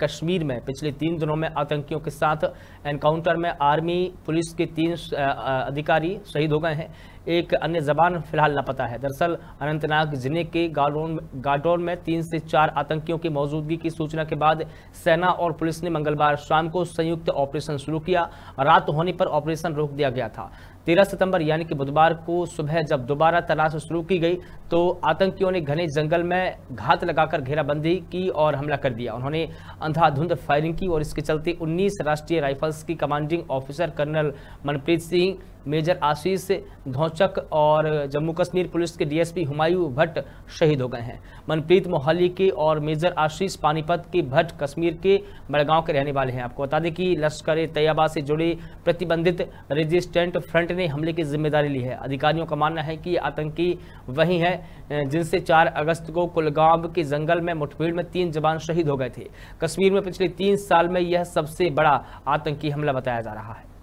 कश्मीर में पिछले तीन दिनों में आतंकियों के साथ एनकाउंटर में आर्मी पुलिस के तीन अधिकारी शहीद हो गए हैं एक अन्य जबान फिलहाल लापता है दरअसल अनंतनाग जिले के गाडोन गाडोन में तीन से चार आतंकियों की मौजूदगी की सूचना के बाद सेना और पुलिस ने मंगलवार शाम को संयुक्त ऑपरेशन शुरू किया रात होने पर ऑपरेशन रोक दिया गया था तेरह सितंबर यानी कि बुधवार को सुबह जब दोबारा तलाश शुरू की गई तो आतंकियों ने घने जंगल में घात लगाकर घेराबंदी की और हमला कर दिया उन्होंने अंधाधुंध फायरिंग की और इसके चलते 19 राष्ट्रीय राइफल्स की commanding officer colonel Manpreet Singh major Ashish Dhonchak और जम्मू कश्मीर पुलिस के डीएसपी हुमायूं भट्ट शहीद हो गए हैं मनप्रीत मोहाली के और मेजर आशीष पानीपत के भट्ट कश्मीर के बड़गांव के रहने वाले हैं आपको बता दें कि लश्कर तैयबा से जुड़े प्रतिबंधित रेजिस्टेंट फ्रंट ने हमले की जिम्मेदारी ली है अधिकारियों का मानना है कि आतंकी वही हैं जिनसे चार अगस्त को कुलगांव के जंगल में मुठभेड़ में तीन जवान शहीद हो गए थे कश्मीर में पिछले तीन साल में यह सबसे बड़ा आतंकी हमला बताया जा रहा है